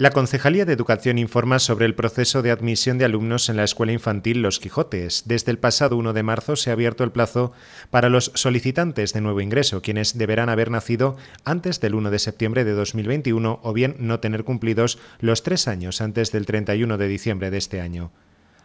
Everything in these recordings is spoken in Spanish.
La Concejalía de Educación informa sobre el proceso de admisión de alumnos en la Escuela Infantil Los Quijotes. Desde el pasado 1 de marzo se ha abierto el plazo para los solicitantes de nuevo ingreso, quienes deberán haber nacido antes del 1 de septiembre de 2021 o bien no tener cumplidos los tres años antes del 31 de diciembre de este año.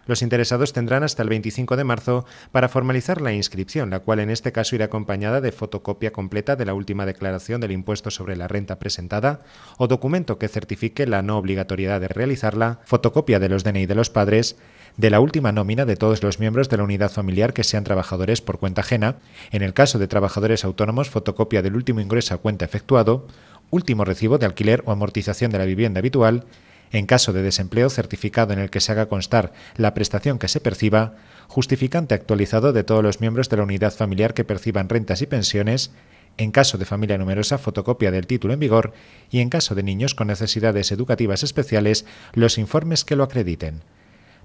Los interesados tendrán hasta el 25 de marzo para formalizar la inscripción, la cual en este caso irá acompañada de fotocopia completa de la última declaración del impuesto sobre la renta presentada o documento que certifique la no obligatoriedad de realizarla, fotocopia de los DNI de los padres, de la última nómina de todos los miembros de la unidad familiar que sean trabajadores por cuenta ajena, en el caso de trabajadores autónomos, fotocopia del último ingreso a cuenta efectuado, último recibo de alquiler o amortización de la vivienda habitual en caso de desempleo certificado en el que se haga constar la prestación que se perciba, justificante actualizado de todos los miembros de la unidad familiar que perciban rentas y pensiones, en caso de familia numerosa, fotocopia del título en vigor y en caso de niños con necesidades educativas especiales, los informes que lo acrediten.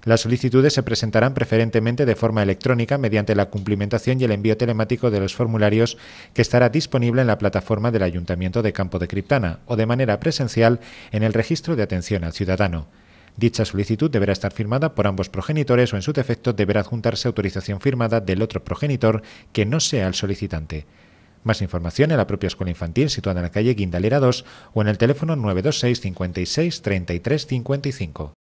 Las solicitudes se presentarán preferentemente de forma electrónica mediante la cumplimentación y el envío telemático de los formularios que estará disponible en la plataforma del Ayuntamiento de Campo de Criptana o de manera presencial en el registro de atención al ciudadano. Dicha solicitud deberá estar firmada por ambos progenitores o en su defecto deberá adjuntarse autorización firmada del otro progenitor que no sea el solicitante. Más información en la propia escuela infantil situada en la calle Guindalera 2 o en el teléfono 926 56 33